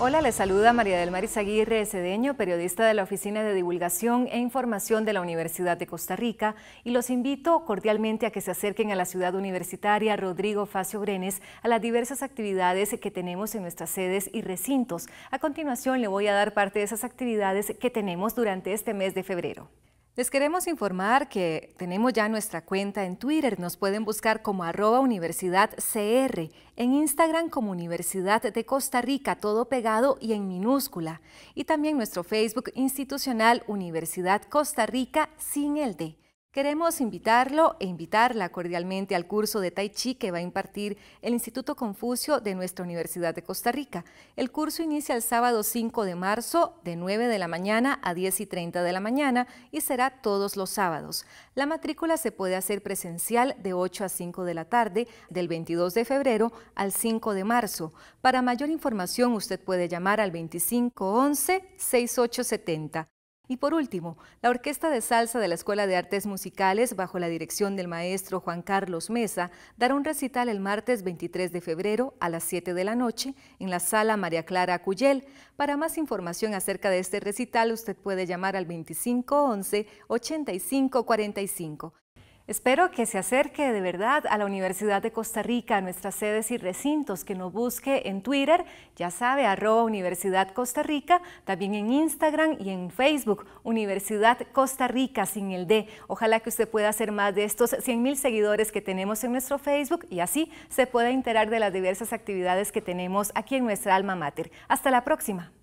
Hola, les saluda María del Mar Aguirre Cedeño, periodista de la Oficina de Divulgación e Información de la Universidad de Costa Rica, y los invito cordialmente a que se acerquen a la ciudad universitaria Rodrigo Facio Brenes a las diversas actividades que tenemos en nuestras sedes y recintos. A continuación le voy a dar parte de esas actividades que tenemos durante este mes de febrero. Les queremos informar que tenemos ya nuestra cuenta en Twitter. Nos pueden buscar como arroba universidad CR, en Instagram como Universidad de Costa Rica, todo pegado y en minúscula. Y también nuestro Facebook institucional Universidad Costa Rica sin el D. Queremos invitarlo e invitarla cordialmente al curso de Tai Chi que va a impartir el Instituto Confucio de nuestra Universidad de Costa Rica. El curso inicia el sábado 5 de marzo de 9 de la mañana a 10 y 30 de la mañana y será todos los sábados. La matrícula se puede hacer presencial de 8 a 5 de la tarde del 22 de febrero al 5 de marzo. Para mayor información usted puede llamar al 2511 6870 y por último, la Orquesta de Salsa de la Escuela de Artes Musicales, bajo la dirección del maestro Juan Carlos Mesa, dará un recital el martes 23 de febrero a las 7 de la noche en la Sala María Clara Cuyel. Para más información acerca de este recital, usted puede llamar al 2511-8545. Espero que se acerque de verdad a la Universidad de Costa Rica, a nuestras sedes y recintos, que nos busque en Twitter, ya sabe, arroba Universidad Costa Rica, también en Instagram y en Facebook, Universidad Costa Rica sin el D. Ojalá que usted pueda hacer más de estos 100 mil seguidores que tenemos en nuestro Facebook y así se pueda enterar de las diversas actividades que tenemos aquí en nuestra alma mater. Hasta la próxima.